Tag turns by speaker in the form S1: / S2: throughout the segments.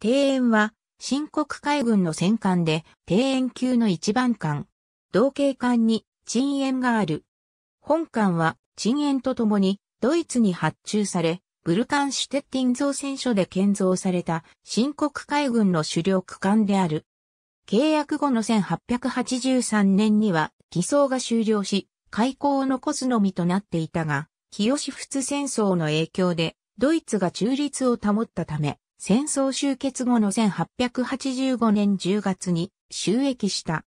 S1: 庭園は、新国海軍の戦艦で、庭園級の一番艦。同型艦に、鎮園がある。本艦は、鎮園とともに、ドイツに発注され、ブルカンシュテッティン造船所で建造された、新国海軍の主力艦である。契約後の1883年には、偽装が終了し、開港を残すのみとなっていたが、清仏戦争の影響で、ドイツが中立を保ったため、戦争終結後の1885年10月に収益した。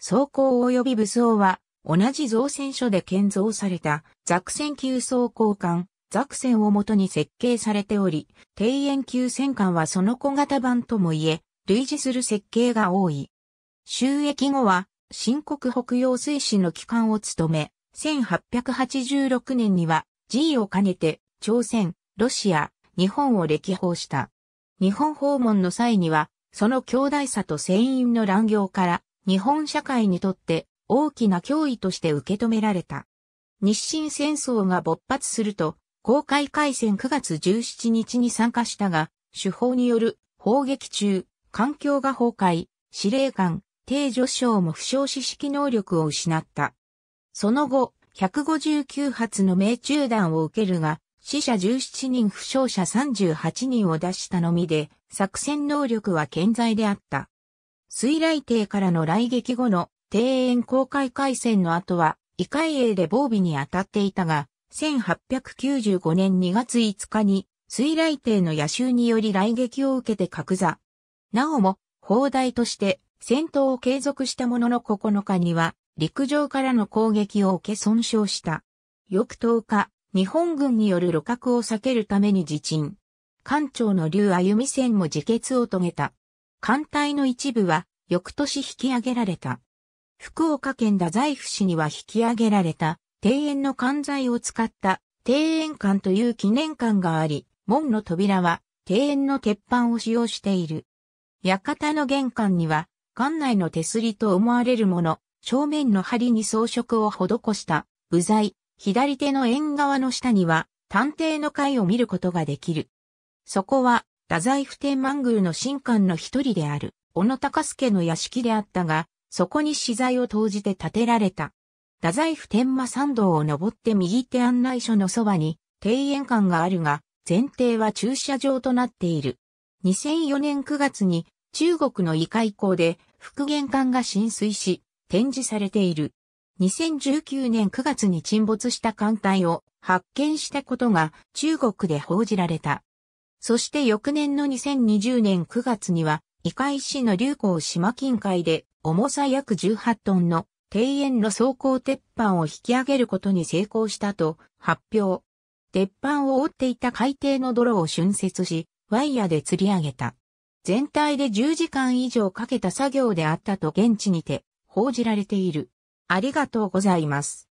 S1: 装甲及び武装は同じ造船所で建造されたザクセン級装甲艦、ザクセンをもとに設計されており、庭園級戦艦はその小型版ともいえ、類似する設計が多い。収益後は、新国北洋水師の機関を務め、1886年には、G を兼ねて、朝鮮、ロシア、日本を歴訪した。日本訪問の際には、その強大さと船員の乱行から、日本社会にとって大きな脅威として受け止められた。日清戦争が勃発すると、公開海戦9月17日に参加したが、手法による砲撃中、環境が崩壊、司令官、低助将も負傷指揮能力を失った。その後、159発の命中弾を受けるが、死者17人負傷者38人を出したのみで、作戦能力は健在であった。水雷艇からの来撃後の庭園公開海戦の後は、異界英で防備に当たっていたが、1895年2月5日に、水雷艇の野襲により来撃を受けて格座。なおも、砲台として戦闘を継続したものの9日には、陸上からの攻撃を受け損傷した。翌10日、日本軍による路角を避けるために自沈。艦長の劉歩み船も自決を遂げた。艦隊の一部は翌年引き上げられた。福岡県太宰府市には引き上げられた庭園の艦材を使った庭園館という記念館があり、門の扉は庭園の鉄板を使用している。館の玄関には館内の手すりと思われるもの、正面の梁に装飾を施した部材、左手の縁側の下には、探偵の会を見ることができる。そこは、太宰府天満宮の神官の一人である、小野高助の屋敷であったが、そこに資材を投じて建てられた。太宰府天満参道を登って右手案内所のそばに、庭園館があるが、前提は駐車場となっている。2004年9月に、中国の異海港で、復元館が浸水し、展示されている。2019年9月に沈没した艦隊を発見したことが中国で報じられた。そして翌年の2020年9月には、カイ市の流行島近海で重さ約18トンの庭園の走行鉄板を引き上げることに成功したと発表。鉄板を覆っていた海底の泥を浚渫し、ワイヤで吊り上げた。全体で10時間以上かけた作業であったと現地にて報じられている。ありがとうございます。